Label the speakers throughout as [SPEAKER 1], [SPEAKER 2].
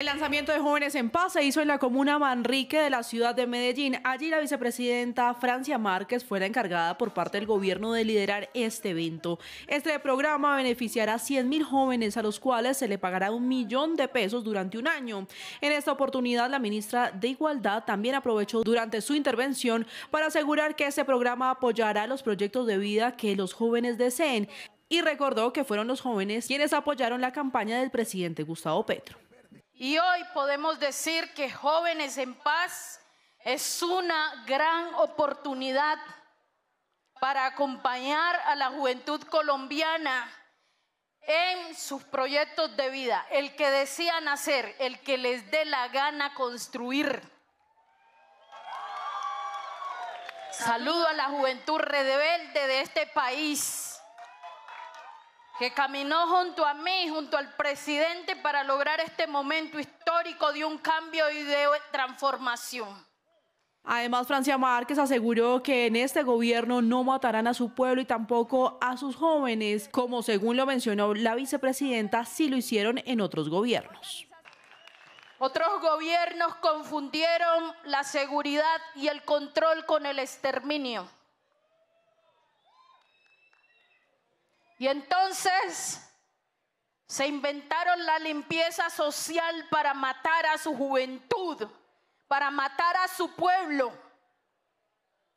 [SPEAKER 1] El lanzamiento de Jóvenes en Paz se hizo en la comuna Manrique de la ciudad de Medellín. Allí la vicepresidenta Francia Márquez fue la encargada por parte del gobierno de liderar este evento. Este programa beneficiará a 100 mil jóvenes a los cuales se le pagará un millón de pesos durante un año. En esta oportunidad la ministra de Igualdad también aprovechó durante su intervención para asegurar que este programa apoyará los proyectos de vida que los jóvenes deseen y recordó que fueron los jóvenes quienes apoyaron la campaña del presidente Gustavo Petro.
[SPEAKER 2] Y hoy podemos decir que Jóvenes en Paz es una gran oportunidad para acompañar a la juventud colombiana en sus proyectos de vida, el que desean hacer, el que les dé la gana construir. Saludo a la juventud rebelde de este país que caminó junto a mí, junto al presidente, para lograr este momento histórico de un cambio y de transformación.
[SPEAKER 1] Además, Francia Márquez aseguró que en este gobierno no matarán a su pueblo y tampoco a sus jóvenes, como según lo mencionó la vicepresidenta, sí lo hicieron en otros gobiernos.
[SPEAKER 2] Otros gobiernos confundieron la seguridad y el control con el exterminio. Y entonces se inventaron la limpieza social para matar a su juventud, para matar a su pueblo,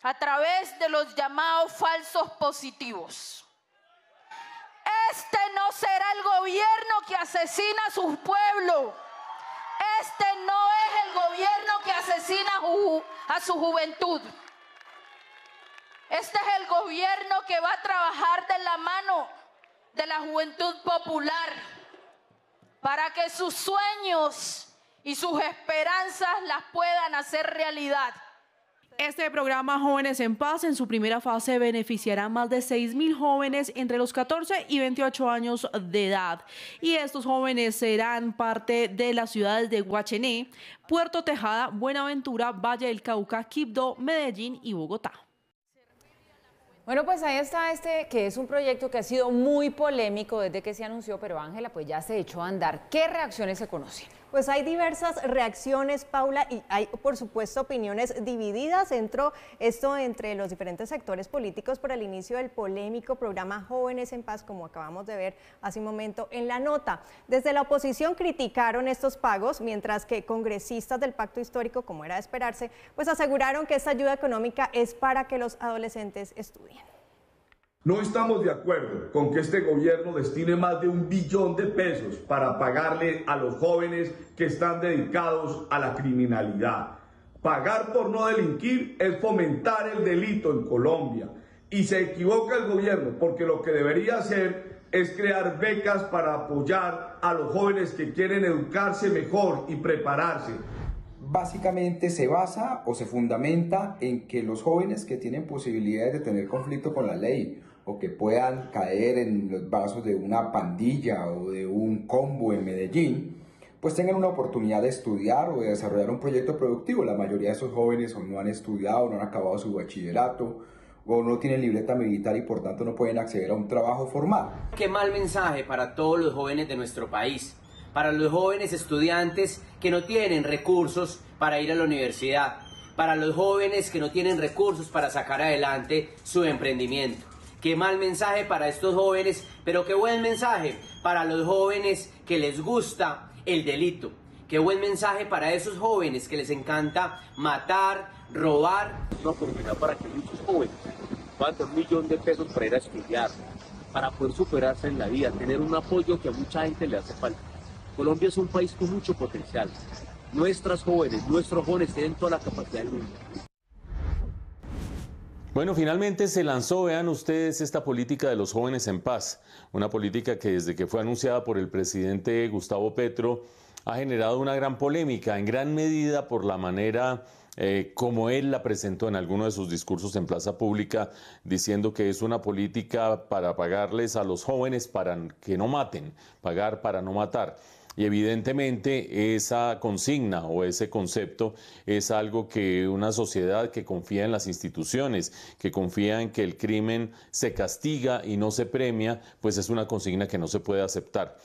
[SPEAKER 2] a través de los llamados falsos positivos. Este no será el gobierno que asesina a su pueblo. Este no es el gobierno que asesina a su, juventud. Este es el gobierno que va a trabajar de la mano de la juventud popular para que sus sueños y sus esperanzas las puedan hacer realidad.
[SPEAKER 1] Este programa Jóvenes en Paz en su primera fase beneficiará a más de mil jóvenes entre los 14 y 28 años de edad. Y estos jóvenes serán parte de las ciudades de Guachené, Puerto Tejada, Buenaventura, Valle del Cauca, Quibdó, Medellín y Bogotá.
[SPEAKER 2] Bueno, pues ahí está este, que es un proyecto que ha sido muy
[SPEAKER 1] polémico desde que se anunció, pero Ángela, pues ya se echó a andar. ¿Qué reacciones se conocen? Pues hay diversas reacciones, Paula, y hay, por supuesto, opiniones divididas. Entró esto entre los diferentes sectores políticos por el inicio del polémico programa Jóvenes en Paz, como acabamos de ver hace un momento en la nota. Desde la oposición criticaron estos pagos, mientras que congresistas del Pacto Histórico, como era de esperarse, pues aseguraron que esta ayuda económica es para que los adolescentes estudien.
[SPEAKER 3] No estamos de acuerdo con que este gobierno destine más de un billón de pesos para pagarle a los jóvenes que están dedicados a la criminalidad. Pagar por no delinquir es fomentar el delito en Colombia. Y se equivoca el gobierno porque lo que debería hacer es crear becas para apoyar a los jóvenes que quieren educarse mejor
[SPEAKER 1] y prepararse. Básicamente se basa o se fundamenta en que los jóvenes que tienen posibilidades de tener conflicto con la ley o que puedan caer en los brazos de una pandilla o de un combo en Medellín, pues tengan una oportunidad de estudiar o de desarrollar un proyecto productivo. La mayoría de esos jóvenes no han estudiado, no han acabado su bachillerato o no tienen libreta militar y por tanto no pueden acceder a un trabajo formal. Qué mal mensaje para todos los jóvenes de nuestro país, para los jóvenes estudiantes que no tienen recursos para ir a la universidad, para los jóvenes que no tienen recursos para sacar adelante su emprendimiento. Qué mal mensaje para estos jóvenes, pero qué buen mensaje para los jóvenes que les gusta el delito. Qué buen mensaje para esos jóvenes que les encanta matar, robar. Una oportunidad
[SPEAKER 3] para que muchos jóvenes puedan un millón de pesos para ir a estudiar, para poder superarse en la vida, tener un apoyo que a mucha gente le hace falta. Colombia es un país con mucho potencial. Nuestras jóvenes, nuestros jóvenes tienen toda la capacidad del mundo. Bueno, finalmente se lanzó, vean ustedes, esta política de los jóvenes en paz, una política que desde que fue anunciada por el presidente Gustavo Petro ha generado una gran polémica, en gran medida por la manera eh, como él la presentó en alguno de sus discursos en plaza pública, diciendo que es una política para pagarles a los jóvenes para que no maten, pagar para no matar. Y evidentemente esa consigna o ese concepto es algo que una sociedad que confía en las instituciones, que confía en que el crimen se castiga y no se premia, pues es una consigna que no se puede aceptar.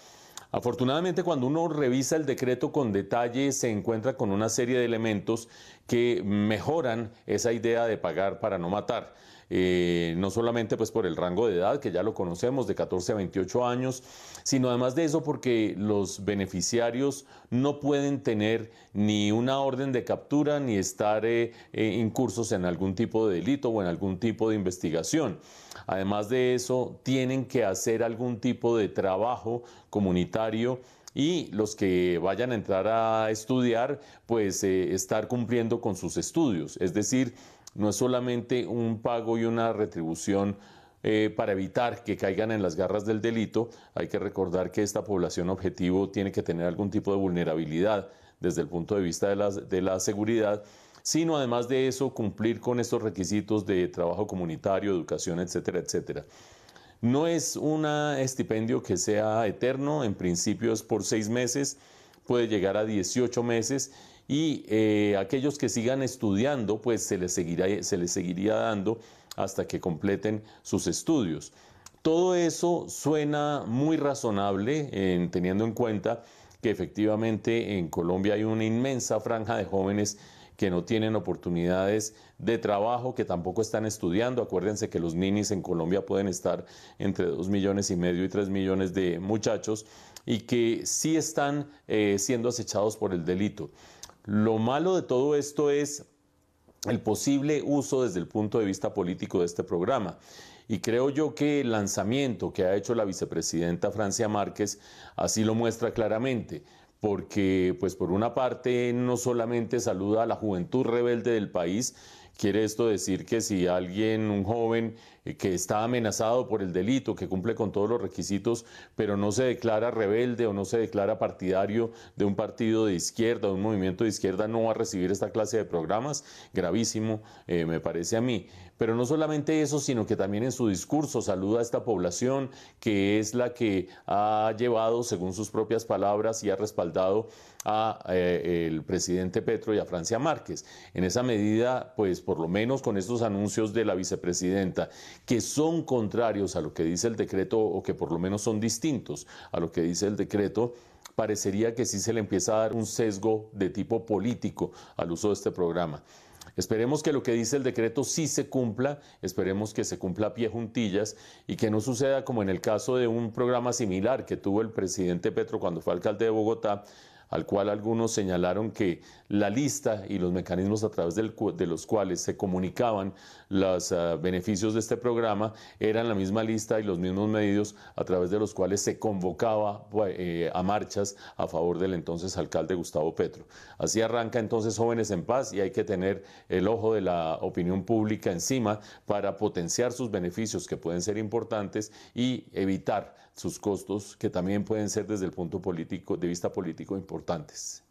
[SPEAKER 3] Afortunadamente, cuando uno revisa el decreto con detalle, se encuentra con una serie de elementos que mejoran esa idea de pagar para no matar. Eh, no solamente pues por el rango de edad, que ya lo conocemos, de 14 a 28 años, sino además de eso porque los beneficiarios no pueden tener ni una orden de captura ni estar eh, eh, incursos en algún tipo de delito o en algún tipo de investigación. Además de eso, tienen que hacer algún tipo de trabajo comunitario y los que vayan a entrar a estudiar, pues estar cumpliendo con sus estudios. Es decir, no es solamente un pago y una retribución eh, para evitar que caigan en las garras del delito, hay que recordar que esta población objetivo tiene que tener algún tipo de vulnerabilidad desde el punto de vista de la, de la seguridad, sino además de eso cumplir con estos requisitos de trabajo comunitario, educación, etcétera, etcétera. No es un estipendio que sea eterno, en principio es por seis meses, puede llegar a 18 meses y eh, aquellos que sigan estudiando, pues se les, seguirá, se les seguiría dando hasta que completen sus estudios. Todo eso suena muy razonable teniendo en cuenta que efectivamente en Colombia hay una inmensa franja de jóvenes que no tienen oportunidades de trabajo, que tampoco están estudiando. Acuérdense que los ninis en Colombia pueden estar entre 2 millones y medio y 3 millones de muchachos y que sí están eh, siendo acechados por el delito. Lo malo de todo esto es el posible uso desde el punto de vista político de este programa. Y creo yo que el lanzamiento que ha hecho la vicepresidenta Francia Márquez así lo muestra claramente, porque pues por una parte no solamente saluda a la juventud rebelde del país, ¿Quiere esto decir que si alguien, un joven eh, que está amenazado por el delito, que cumple con todos los requisitos, pero no se declara rebelde o no se declara partidario de un partido de izquierda, o un movimiento de izquierda, no va a recibir esta clase de programas? Gravísimo, eh, me parece a mí. Pero no solamente eso, sino que también en su discurso saluda a esta población que es la que ha llevado, según sus propias palabras, y ha respaldado a eh, el presidente Petro y a Francia Márquez. En esa medida, pues por lo menos con estos anuncios de la vicepresidenta, que son contrarios a lo que dice el decreto o que por lo menos son distintos a lo que dice el decreto, parecería que sí se le empieza a dar un sesgo de tipo político al uso de este programa. Esperemos que lo que dice el decreto sí se cumpla, esperemos que se cumpla a pie juntillas y que no suceda como en el caso de un programa similar que tuvo el presidente Petro cuando fue alcalde de Bogotá, al cual algunos señalaron que la lista y los mecanismos a través del, de los cuales se comunicaban los ah, beneficios de este programa eran la misma lista y los mismos medios a través de los cuales se convocaba pues, eh, a marchas a favor del entonces alcalde Gustavo Petro. Así arranca entonces Jóvenes en Paz y hay que tener el ojo de la opinión pública encima para potenciar sus beneficios que pueden ser importantes y evitar sus costos que también pueden ser desde el punto político, de vista político importante importantes.